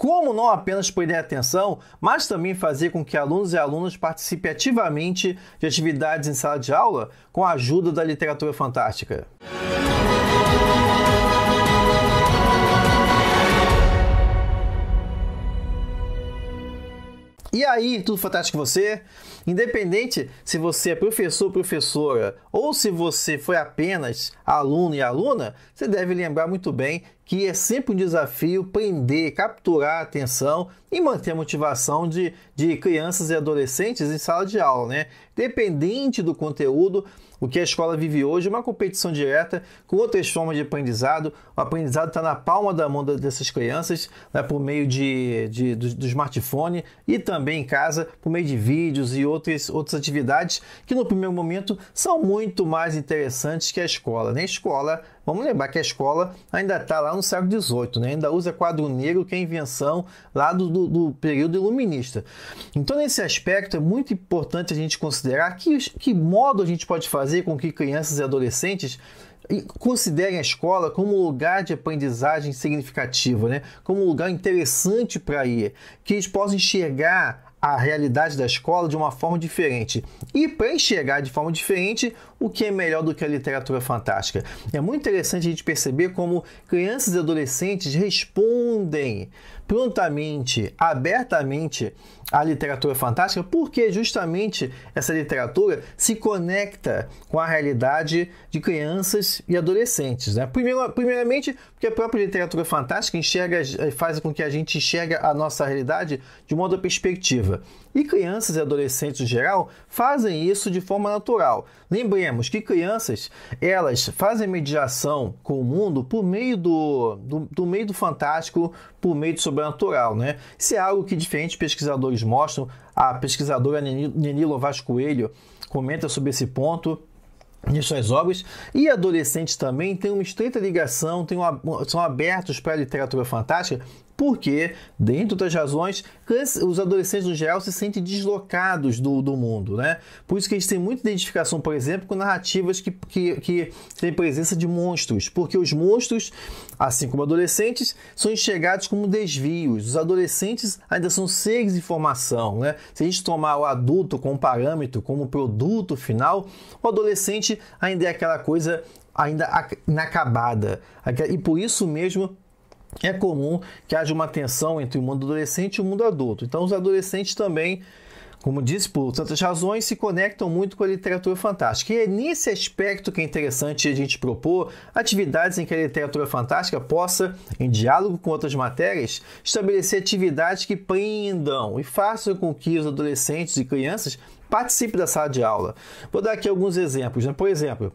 como não apenas prender atenção, mas também fazer com que alunos e alunas participem ativamente de atividades em sala de aula com a ajuda da literatura fantástica. E aí, tudo fantástico com você? Independente se você é professor ou professora ou se você foi apenas aluno e aluna, você deve lembrar muito bem que é sempre um desafio prender, capturar a atenção e manter a motivação de, de crianças e adolescentes em sala de aula, né? Dependente do conteúdo, o que a escola vive hoje é uma competição direta com outras formas de aprendizado. O aprendizado está na palma da mão dessas crianças, né, por meio de, de do, do smartphone e também em casa, por meio de vídeos e outros outras, outras atividades que no primeiro momento são muito mais interessantes que a escola. Na né? escola, vamos lembrar que a escola ainda está lá no século XVIII, né? ainda usa quadro negro, que é invenção lá do, do, do, período iluminista. Então, nesse aspecto, é muito importante a gente considerar que, que modo a gente pode fazer com que crianças e adolescentes considerem a escola como um lugar de aprendizagem significativa, né? como um lugar interessante para ir, que eles possam enxergar a realidade da escola de uma forma diferente e para enxergar de forma diferente o que é melhor do que a literatura fantástica. É muito interessante a gente perceber como crianças e adolescentes respondem prontamente, abertamente a literatura fantástica, porque justamente essa literatura se conecta com a realidade de crianças e adolescentes. Né? primeiramente, porque a própria literatura fantástica enxerga, faz com que a gente enxergue a nossa realidade de uma outra perspectiva. E crianças e adolescentes em geral fazem isso de forma natural. Lembremos que crianças elas fazem mediação com o mundo por meio do, do, do meio do fantástico, por meio do sobrenatural. Né? Isso é algo que diferentes pesquisadores mostram. A pesquisadora Neni Lovas Coelho comenta sobre esse ponto em suas obras e adolescentes também têm uma estreita ligação, têm uma, são abertos para a literatura fantástica porque, dentro das razões, os adolescentes no geral se sentem deslocados do, do mundo, né? Por isso que eles têm muita identificação, por exemplo, com narrativas que, que, que têm presença de monstros, porque os monstros, assim como adolescentes, são enxergados como desvios. Os adolescentes ainda são seres de formação, né? Se a gente tomar o adulto como parâmetro, como produto final, o adolescente ainda é aquela coisa ainda inacabada. E por isso mesmo é comum que haja uma tensão entre o mundo adolescente e o mundo adulto. Então, os adolescentes também, como disse, por tantas razões, se conectam muito com a literatura fantástica. E é nesse aspecto que é interessante a gente propor atividades em que a literatura fantástica possa, em diálogo com outras matérias, estabelecer atividades que prendam e façam com que os adolescentes e crianças participem da sala de aula. Vou dar aqui alguns exemplos. Né? Por exemplo,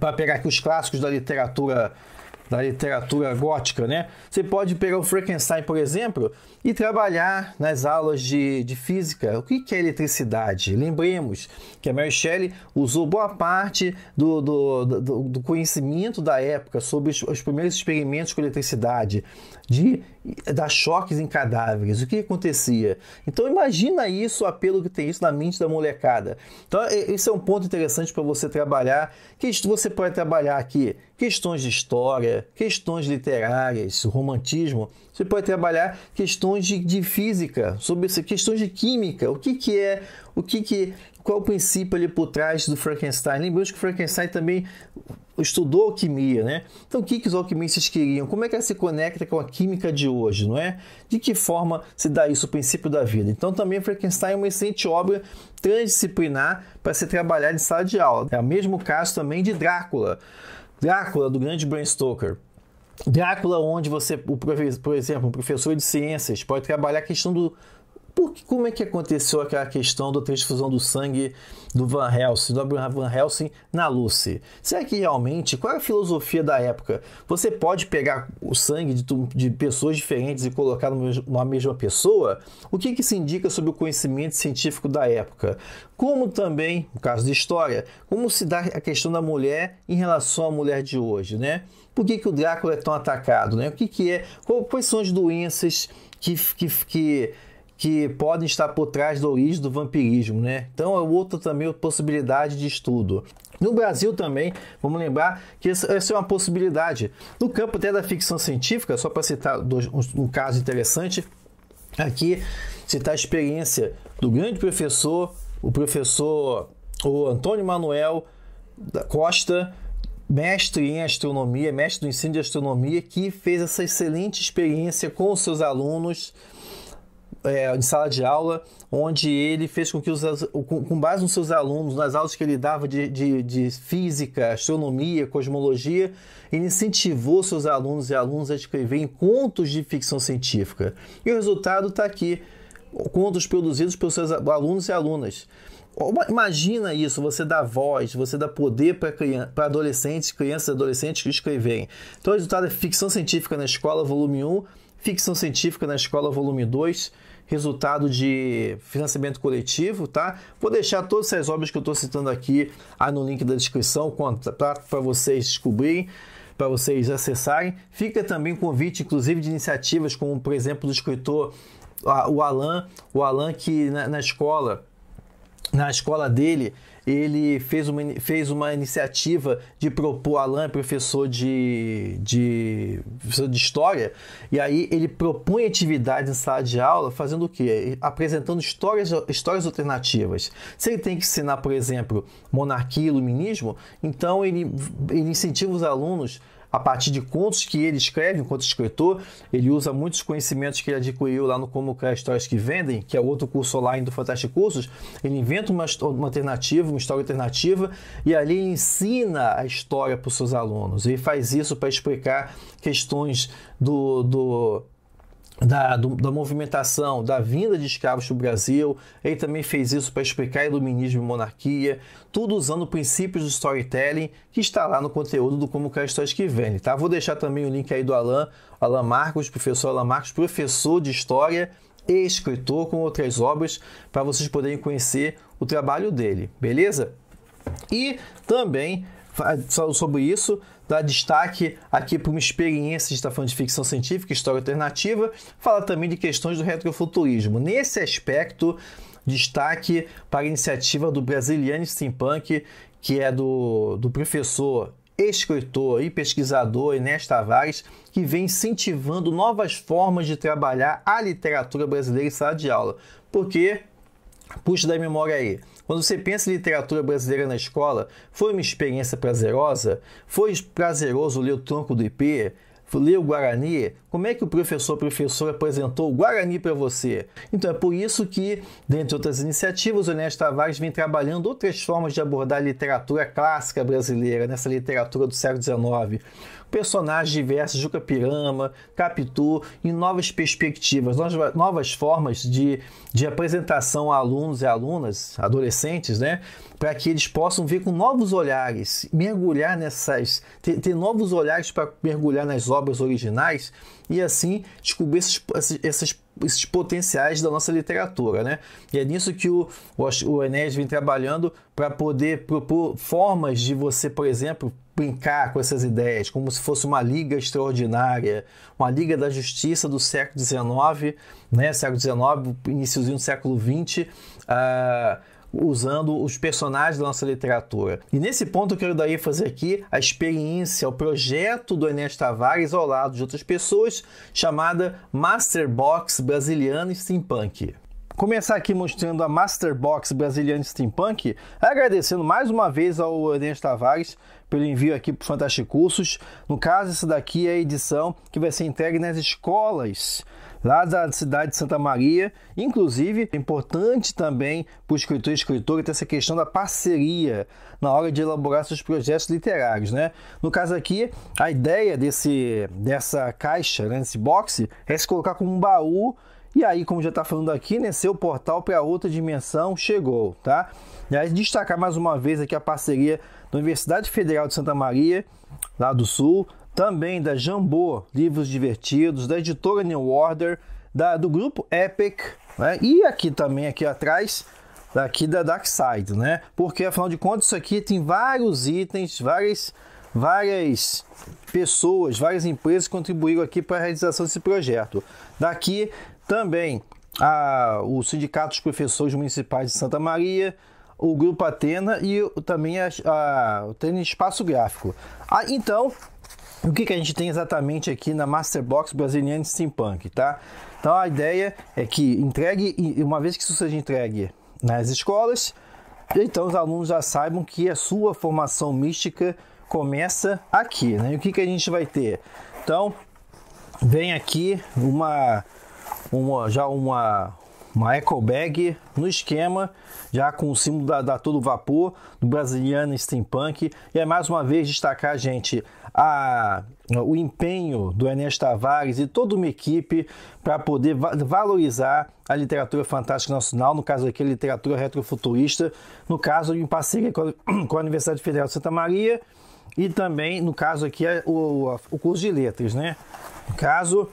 para pegar aqui os clássicos da literatura fantástica, da literatura gótica, né? Você pode pegar o Frankenstein, por exemplo, e trabalhar nas aulas de, de física. O que é eletricidade? Lembremos que a Mary Shelley usou boa parte do, do, do, do conhecimento da época sobre os, os primeiros experimentos com eletricidade de dar choques em cadáveres. O que acontecia? Então imagina isso, o apelo que tem isso na mente da molecada. Então esse é um ponto interessante para você trabalhar, que você pode trabalhar aqui questões de história, questões literárias, romantismo. Você pode trabalhar questões de, de física, sobre questões de química. O que, que é, o que, que qual o princípio ali por trás do Frankenstein? Lembrando que o Frankenstein também estudou alquimia, né? Então, o que, que os alquimistas queriam? Como é que ela se conecta com a química de hoje, não é? De que forma se dá isso, o princípio da vida? Então, também Frankenstein é uma excelente obra transdisciplinar para se trabalhar em sala de aula. É o mesmo caso também de Drácula. Drácula, do grande Bram Stoker. Drácula, onde você, por exemplo, um professor de ciências pode trabalhar a questão do, porque como é que aconteceu aquela questão da transfusão do sangue do Van Helsing, do Abraham Van Helsing na Lucy? Será que realmente, qual é a filosofia da época? Você pode pegar o sangue de, de pessoas diferentes e colocar numa mesma pessoa? O que, que se indica sobre o conhecimento científico da época? Como também, no caso de história, como se dá a questão da mulher em relação à mulher de hoje, né? Por que, que o Drácula é tão atacado, né? O que, que é? Quais são as doenças que, que, que que podem estar por trás da origem do vampirismo, né? Então é outra também possibilidade de estudo. No Brasil também, vamos lembrar que essa é uma possibilidade. No campo até da ficção científica, só para citar um caso interessante, aqui citar tá a experiência do grande professor, o professor o Antônio Manuel da Costa, mestre em astronomia, mestre do ensino de astronomia, que fez essa excelente experiência com os seus alunos é, em sala de aula, onde ele fez com que, os, com, base nos seus alunos, nas aulas que ele dava de, de, de física, astronomia, cosmologia, ele incentivou seus alunos e alunas a escreverem contos de ficção científica. E o resultado está aqui: contos produzidos pelos seus alunos e alunas. Imagina isso, você dá voz, você dá poder para adolescentes, crianças e adolescentes que escreverem. Então, o resultado é Ficção Científica na Escola, volume 1, Ficção Científica na Escola, volume 2 resultado de financiamento coletivo, tá? Vou deixar todas essas obras que eu estou citando aqui aí no link da descrição para vocês descobrirem, para vocês acessarem. Fica também o convite, inclusive, de iniciativas como, por exemplo, do escritor o Alan, o Alan que na, na escola, na escola dele, ele fez uma, fez uma iniciativa de propor, Alain é professor de, de, professor de história, e aí ele propõe atividades em sala de aula fazendo o quê? Apresentando histórias, histórias alternativas. Se ele tem que ensinar, por exemplo, monarquia e iluminismo, então ele, ele incentiva os alunos a partir de contos que ele escreve, enquanto escritor, ele usa muitos conhecimentos que ele adquiriu lá no Como Criar Histórias que Vendem, que é outro curso online do Fantástico Cursos. Ele inventa uma, uma alternativa, uma história alternativa, e ali ensina a história para os seus alunos. Ele faz isso para explicar questões do, do da, do, da movimentação da vinda de escravos para o Brasil. Ele também fez isso para explicar iluminismo e monarquia, tudo usando princípios do storytelling que está lá no conteúdo do Como Criar Histórias que vem. Tá? Vou deixar também o link aí do Alan, Alan Marcos, professor Alan Marcos, professor de História e escritor com outras obras, para vocês poderem conhecer o trabalho dele, beleza? E também sobre isso, dá destaque aqui para uma experiência, está falando de ficção científica, história alternativa, fala também de questões do retrofuturismo. Nesse aspecto, destaque para a iniciativa do Brasilian Steampunk, que é do, do professor escritor e pesquisador Inés Tavares, que vem incentivando novas formas de trabalhar a literatura brasileira em sala de aula. Porque Puxa da memória aí. Quando você pensa em literatura brasileira na escola, foi uma experiência prazerosa? Foi prazeroso ler o Tronco do IP? ler o Guarani, como é que o professor professor apresentou o Guarani para você? Então é por isso que, dentre outras iniciativas, o Ernesto Tavares vem trabalhando outras formas de abordar a literatura clássica brasileira, nessa literatura do século XIX. Personagens diversos, Juca Pirama, Capitu, em novas perspectivas, novas formas de, de apresentação a alunos e alunas, adolescentes, né? para que eles possam ver com novos olhares, mergulhar nessas, ter, ter novos olhares para mergulhar nas obras originais e assim descobrir esses, esses, esses, potenciais da nossa literatura, né? E é nisso que o, o, o Enéas vem trabalhando para poder propor formas de você, por exemplo, brincar com essas ideias, como se fosse uma liga extraordinária, uma liga da justiça do século XIX, né? Século XIX, iníciozinho do século XX. Uh, ah, usando os personagens da nossa literatura. E nesse ponto eu quero dar ênfase aqui a experiência, o projeto do Enéas Tavares ao lado de outras pessoas, chamada Masterbox Brasiliana e Steampunk. Começar aqui mostrando a Masterbox Brasilian Steampunk, agradecendo mais uma vez ao Oriente Tavares pelo envio aqui para o Fantástico Cursos. No caso, essa daqui é a edição que vai ser entregue nas escolas lá da cidade de Santa Maria. Inclusive, é importante também para o escritor e escritora ter essa questão da parceria na hora de elaborar seus projetos literários. Né? No caso aqui, a ideia desse, dessa caixa, né, desse box, é se colocar como um baú e aí, como já está falando aqui, né, seu portal para outra dimensão chegou, tá? E aí, destacar mais uma vez aqui a parceria da Universidade Federal de Santa Maria, lá do Sul, também da Jambô Livros Divertidos, da editora New Order, da, do grupo Epic, né? E aqui também, aqui atrás, daqui da Dark Side, né? Porque afinal de contas, isso aqui tem vários itens, várias, várias pessoas, várias empresas contribuíram aqui para a realização desse projeto. Daqui também a, o Sindicato dos Professores Municipais de Santa Maria, o Grupo Atena e também a, a, o Tênis Espaço Gráfico. Ah, então, o que, que a gente tem exatamente aqui na Masterbox Brasiliana de Steampunk, tá? Então a ideia é que entregue, uma vez que isso seja entregue nas escolas, então os alunos já saibam que a sua formação mística começa aqui, né? E o que, que a gente vai ter? Então, vem aqui uma uma, já uma, uma eco bag no esquema, já com o símbolo da, da Todo Vapor, do Brasiliano Steampunk. E é mais uma vez destacar, gente, a, o empenho do Enes Tavares e toda uma equipe para poder va valorizar a literatura fantástica nacional, no caso aqui a literatura retrofuturista, no caso em parceria com a, com a Universidade Federal de Santa Maria e também, no caso aqui, o, o curso de letras, né? No caso,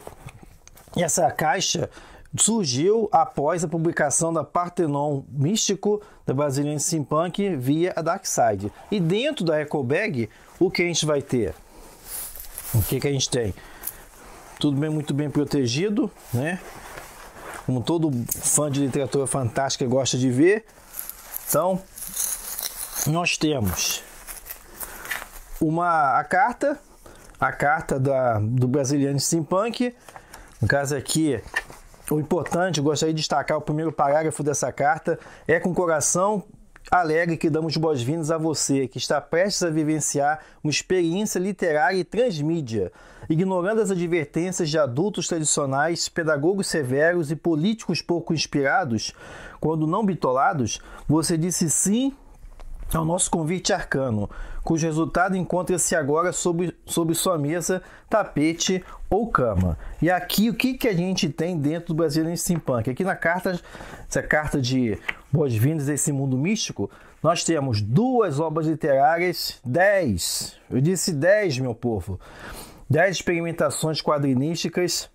essa caixa surgiu após a publicação da Partenon Místico da Brazilian Simpunk via a Darkside. E dentro da Ecobag, o que a gente vai ter? O que, que a gente tem? Tudo bem, muito bem protegido, né? Como todo fã de literatura fantástica gosta de ver. Então, nós temos uma a carta, a carta da, do Brasiliano Simpunk, no caso aqui, o importante, gostaria de destacar o primeiro parágrafo dessa carta, é com coração alegre que damos boas-vindas a você que está prestes a vivenciar uma experiência literária e transmídia, ignorando as advertências de adultos tradicionais, pedagogos severos e políticos pouco inspirados, quando não bitolados, você disse sim é o nosso convite arcano, cujo resultado encontra-se agora sob, sob sua mesa, tapete ou cama. E aqui o que, que a gente tem dentro do Brasília Steampunk? Aqui na carta, essa carta de boas-vindas a esse mundo místico, nós temos duas obras literárias, dez, eu disse dez, meu povo, dez experimentações quadrinísticas,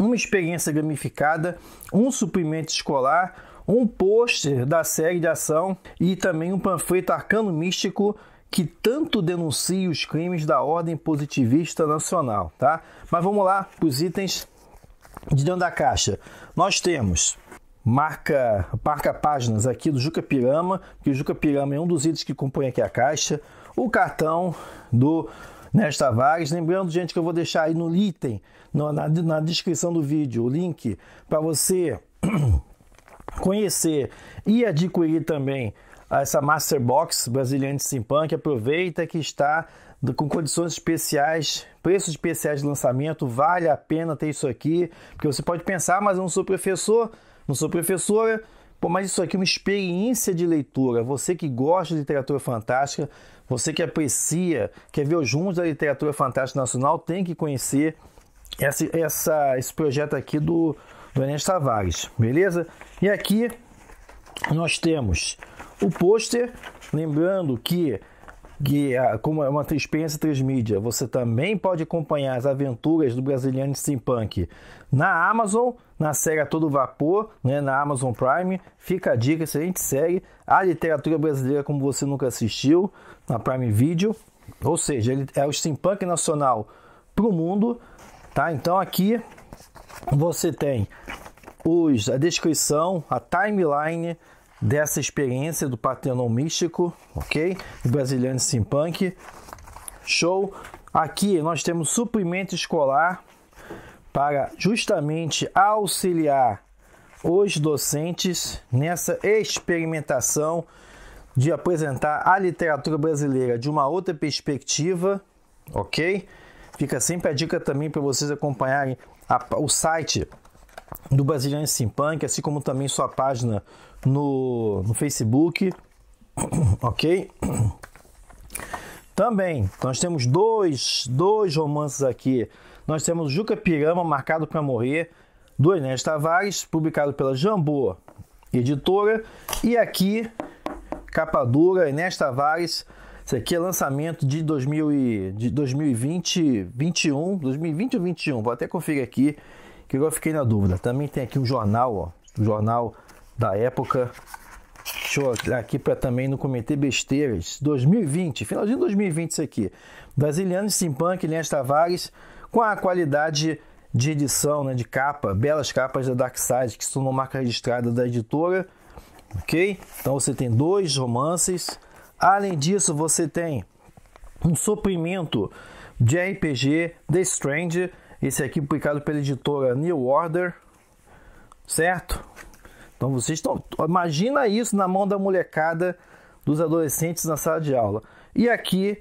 uma experiência gamificada, um suprimento escolar, um pôster da série de ação e também um panfleto arcano místico que tanto denuncia os crimes da ordem positivista nacional, tá? Mas vamos lá para os itens de dentro da caixa. Nós temos marca, marca páginas aqui do Juca Pirama, que o Juca Pirama é um dos itens que compõe aqui a caixa, o cartão do Nesta Vargas Lembrando, gente, que eu vou deixar aí no item, na, na descrição do vídeo, o link para você conhecer e adquirir também essa Masterbox Brasilian Simpan que aproveita que está com condições especiais, preços especiais de lançamento, vale a pena ter isso aqui, porque você pode pensar, ah, mas eu não sou professor, não sou professora, Pô, mas isso aqui é uma experiência de leitura. Você que gosta de literatura fantástica, você que aprecia, quer ver os rumos da literatura fantástica nacional, tem que conhecer essa, essa, esse projeto aqui do, do Enes Tavares, beleza? E aqui nós temos o pôster, lembrando que que como é uma experiência transmídia, você também pode acompanhar as aventuras do brasileiro steampunk na Amazon, na série a Todo Vapor, né, na Amazon Prime. Fica a dica, excelente série. A literatura brasileira como você nunca assistiu, na Prime Video. Ou seja, ele é o steampunk nacional para o mundo. Tá? Então aqui você tem os, a descrição, a timeline dessa experiência do Partenon Místico, ok? Do Brasiliano Simpunk. Show! Aqui nós temos suprimento escolar para justamente auxiliar os docentes nessa experimentação de apresentar a literatura brasileira de uma outra perspectiva, ok? Fica sempre a dica também para vocês acompanharem a, o site do Brasilian Simpunk, assim como também sua página no, no Facebook, ok? Também, então nós temos dois, dois romances aqui. Nós temos Juca Pirama, Marcado para Morrer, do Ernesto Tavares, publicado pela Jambô Editora. E aqui, capa dura, Ernesto Tavares. Isso aqui é lançamento de, 2000 e, de 2020, 21, 2020 ou 21, vou até conferir aqui que eu fiquei na dúvida. Também tem aqui um jornal, ó, o um jornal da época. Deixa eu olhar aqui para também não cometer besteiras. 2020, finalzinho de 2020 isso aqui. Brasiliano Simpunk, Linhas Tavares, com a qualidade de edição, né, de capa, belas capas da Dark Side, que são uma marca registrada da editora, ok? Então você tem dois romances. Além disso, você tem um suprimento de RPG The Stranger, esse aqui publicado pela editora New Order, certo? Então vocês estão. Imagina isso na mão da molecada dos adolescentes na sala de aula. E aqui,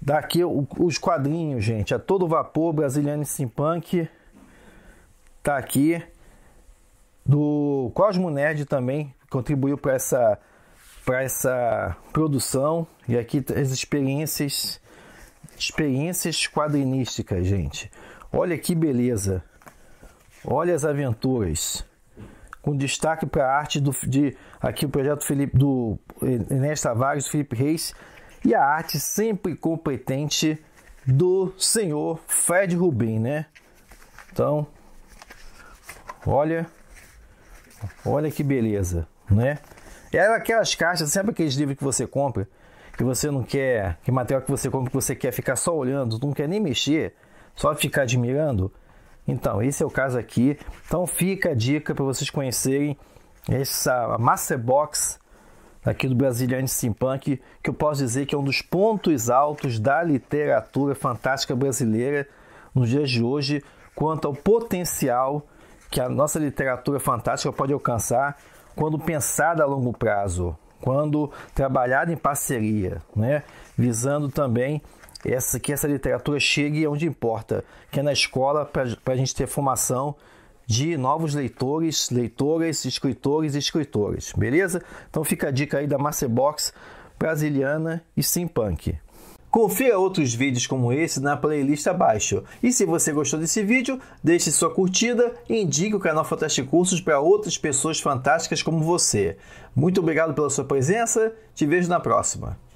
daqui os quadrinhos, gente. A todo vapor, Brasiliano Simpunk. Tá aqui. Do Cosmo Nerd também contribuiu para essa para essa produção e aqui as experiências experiências quadrinísticas, gente. Olha que beleza. Olha as aventuras. Com destaque para a arte do, de aqui o projeto Felipe do Inês Tavares, Felipe Reis e a arte sempre competente do senhor Fred Rubin, né? Então, olha, olha que beleza, né? Era aquelas caixas, sempre aqueles livros que você compra, que você não quer, que material que você compra que você quer ficar só olhando, não quer nem mexer. Só ficar admirando? Então, esse é o caso aqui. Então, fica a dica para vocês conhecerem essa Master Box aqui do Brasiliano Simpunk, que eu posso dizer que é um dos pontos altos da literatura fantástica brasileira nos dias de hoje, quanto ao potencial que a nossa literatura fantástica pode alcançar quando pensada a longo prazo, quando trabalhada em parceria, né? visando também essa, que essa literatura chegue onde importa, que é na escola, para a gente ter formação de novos leitores, leitoras, escritores e escritores, beleza? Então fica a dica aí da Masterbox Brasiliana e Simpunk. Confira outros vídeos como esse na playlist abaixo. E se você gostou desse vídeo, deixe sua curtida e indique o canal Fantástico Cursos para outras pessoas fantásticas como você. Muito obrigado pela sua presença, te vejo na próxima.